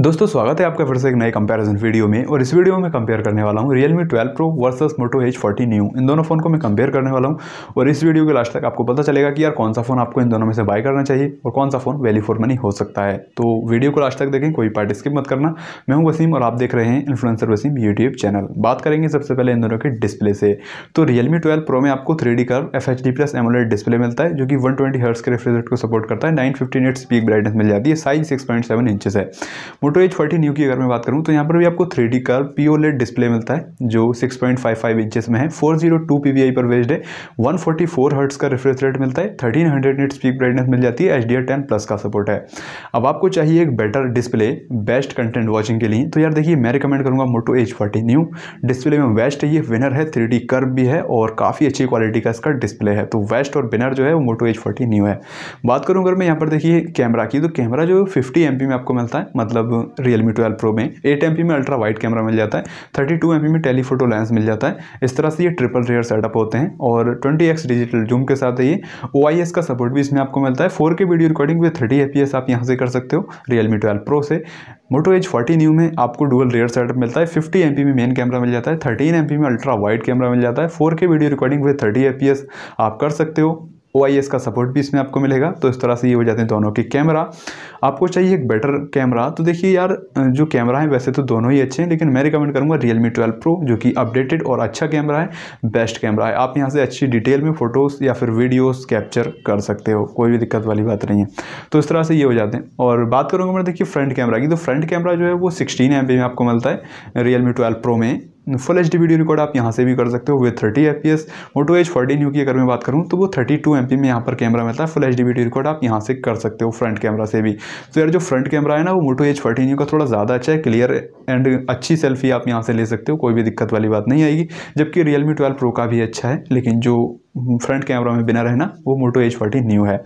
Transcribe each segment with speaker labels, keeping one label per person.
Speaker 1: दोस्तों स्वागत है आपका फिर से एक नए कंपैरिजन वीडियो में और इस वीडियो में कंपेयर करने वाला हूँ Realme 12 pro versus Moto H forty new इन दोनों फ़ोन को मैं कंपेयर करने वाला हूँ और इस वीडियो के लास्ट तक आपको पता चलेगा कि यार कौन सा फ़ोन आपको इन दोनों में से बाय करना चाहिए और कौन सा फ़ोन वैली फॉर मनी हो सकता है तो वीडियो को लास्ट तक देखें कोई पार्ट स्किप मत करना मैं हूँ वसीम और आप देख रहे हैं इन्फ्लुएंसर वसीम यूट्यूब चैनल बात करेंगे सबसे पहले इन दोनों के डिस्प्ले से तो रियलमी ट्वेल्व प्रो में आपको three D curved F H D plus AMOLED display मिलता है जो कि वन ट्वेंटी हर्ट्स के रिफ्रिजरेट को सपोर्ट करता है nine fifty nits peak brightness मिल जाती है size six point seven inches है मोटो एच फोर्टी न्यू की अगर मैं बात करूँ तो यहाँ पर भी आपको three D curved P OLED display मिलता है जो six point five five inches में है four zero two P V I पर बेस्ड है वन फोर्टी फोर हर्ट्स का रिफ्रेश रेट मिलता है thirteen hundred nits peak brightness मिल जाती है H D R ten plus का सपोर्ट है अब आपको चाहिए एक better display best content watching के लिए तो यार देखिए मैं रिकमेंड करूँगा Moto H forty new display में वेस्ट है ये विनर है थ्री डी कर्व भी है और काफ़ी अच्छी क्वालिटी का इसका डिस्प्ले है तो वेस्ट और विनर जो है वो मोटो एच फोर्टी न्यू है बात करूँ अगर मैं यहाँ पर देखिए कैमरा की तो कैमरा जो फिफ्टी एम पी में आपको मिलता है मतलब रियल मी ट्वेल्व प्रो में एट एम में अल्ट्रा वाइट कैमरा मिल जाता है थर्टी टू एम में टेलीफोटो लेंस मिल जाता है इस तरह से ये ट्रिपल रेयर सेटअप होते हैं और ट्वेंटी एक्स डिजिटल जूम के साथ है ये ओ का सपोर्ट भी इसमें आपको मिलता है फोर के वीडियो रिकॉर्डिंग भी थर्टी एफ आप यहाँ से कर सकते हो रियल मी ट्वेल्व प्रो से मोटो एज फोर्टी न्यू में आपको डुअल रेयर सेटअप मिलता है फिफ्टी एम में मेन कैमरा मिल जाता है थर्टीन एम में अल्ट्रा वाइड कैमरा मिल जाता है four K video recording with thirty F आप कर सकते हो ओ का सपोर्ट भी इसमें आपको मिलेगा तो इस तरह से ये हो जाते हैं दोनों के कैमरा आपको चाहिए एक बेटर कैमरा तो देखिए यार जो कैमरा है वैसे तो दोनों ही अच्छे हैं लेकिन मैं रिकमेंड करूँगा रियल मी ट्वेल्व प्रो जो कि अपडेटेड और अच्छा कैमरा है बेस्ट कैमरा है आप यहाँ से अच्छी डिटेल में फ़ोटोज़ या फिर वीडियोज़ कैप्चर कर सकते हो कोई भी दिक्कत वाली बात नहीं है तो इस तरह से ये हो जाते हैं और बात करूँगा मैं देखिए फ्रंट कैमरा की तो फ्रंट कैमरा जो है वो सिक्सटीन एम में आपको मिलता है रियल मी ट्वेल्व प्रो में फुल एच वीडियो रिकॉर्ड आप यहाँ से भी कर सकते हो with thirty F P S Moto H fourteen U की अगर मैं बात करूँ तो वो थर्टी टू एम पी में यहाँ पर कैमरा मिलता है फुल एच वीडियो रिकॉर्ड आप यहाँ से कर सकते हो फ्रंट कैमरा से भी तो यार जो फ्रंट कैमरा है ना वो मोटो एच फोर्टीन यू का थोड़ा ज़्यादा अच्छा है क्लियर एंड अच्छी सेल्फी आप यहाँ से ले सकते हो कोई भी दिक्कत वाली बात नहीं आएगी जबकि रियलमी ट्वेल्व प्रो का भी अच्छा है लेकिन जो फ्रंट कैमरा में बिना रहना वो मोटो एच फोर्टी न्यू है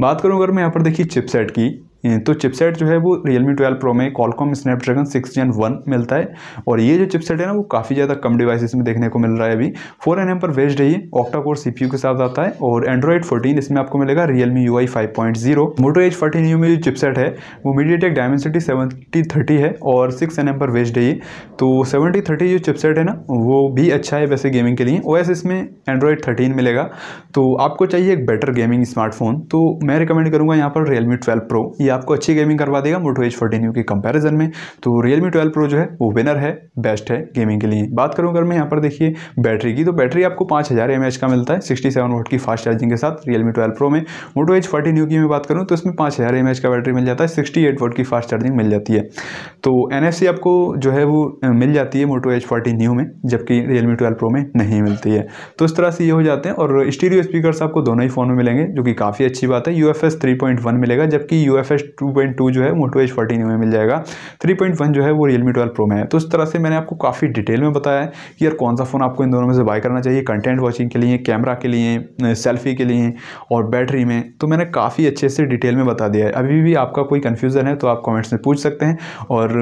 Speaker 1: बात करूँ अगर मैं यहाँ पर देखिए चिपसेट की तो चिपसेट जो है वो Realme 12 Pro में Qualcomm Snapdragon 6 Gen 1 मिलता है और ये जो चिपसेट है ना वो काफ़ी ज़्यादा कम डिवाइसेस में देखने को मिल रहा है अभी फोर एन एम पर बेस्ड है ये ऑक्टा कोर सी के साथ आता है और एंड्रॉइड 14 इसमें आपको मिलेगा Realme UI 5.0 point zero Moto H fourteen U में जो चिपसेट है वो MediaTek Dimensity seventy thirty है और सिक्स एन पर बेस्ड है ये तो सेवेंटी थर्टी जो चिपसेट है ना वो भी अच्छा है वैसे गेमिंग के लिए ओ इसमें एंड्रॉयड थर्टीन मिलेगा तो आपको चाहिए एक बेटर गेमिंग स्मार्टफोन तो मैं रिकमेंड करूँगा यहाँ पर रियलमी ट्वेल्व प्रो ये आपको अच्छी गेमिंग करवा देगा मोटो एच फोर्टीन यू के कंपेरिजन में तो रियलमी ट्वेल्व प्रो जो है वो विनर है बेस्ट है गेमिंग के लिए बात करूँ अगर मैं यहाँ पर देखिए बैटरी की तो बैटरी आपको पाँच हज़ार एम एच का मिलता है सिक्सटी सेवन वोट की फास्ट चार्जिंग के साथ रियलमी ट्वेल्व प्रो में मोटो एच फोर्टीन यू की मैं बात करूँ तो इसमें पाँच हज़ार एम एच का बैटरी मिल जाता है सिक्सटी एट वोट की फास्ट चार्जिंग मिल जाती है तो एन एफ सी आपको जो है वो मिल जाती है मोटो एच फोर्टीन यू में जबकि रियलमी ट्वेल्व प्रो में नहीं मिलती है तो इस तरह से ये हो जाते हैं और स्टीरियो स्पीकर आपको दोनों ही फ़ोन में मिलेंगे जो कि काफ़ी अच्छी बात है U F S three point one मिलेगा जबकि U F S S two point two जो है मोटो एज फोर्टीन में मिल जाएगा थ्री पॉइंट वन जो है वो रियलमी ट्वेल्व प्रो में है तो इस तरह से मैंने आपको काफ़ी डिटेल में बताया कि यार कौन सा फ़ोन आपको इन दोनों में से बाय करना चाहिए कंटेंट वॉचिंग के लिए कैमरा के लिए सेल्फी के लिए और बैटरी में तो मैंने काफ़ी अच्छे से डिटेल में बता दिया है अभी भी आपका कोई कन्फ्यूज़न है तो आप कॉमेंट्स में पूछ सकते हैं और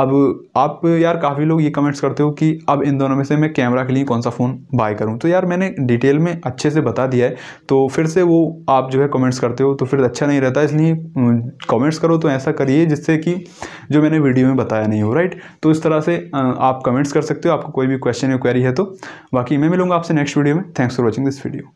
Speaker 1: अब आप यार काफ़ी लोग ये कमेंट्स करते हो कि अब इन दोनों में से मैं कैमरा के लिए कौन सा फ़ोन बाय करूं तो यार मैंने डिटेल में अच्छे से बता दिया है तो फिर से वो आप जो है कमेंट्स करते हो तो फिर अच्छा नहीं रहता इसलिए कमेंट्स करो तो ऐसा करिए जिससे कि जो मैंने वीडियो में बताया नहीं हो राइट तो इस तरह से आप कमेंट्स कर सकते हो आपको कोई भी क्वेश्चन या क्वेरी है तो बाकी मैं मिलूँगा आपसे नेक्स्ट वीडियो में thanks for watching this video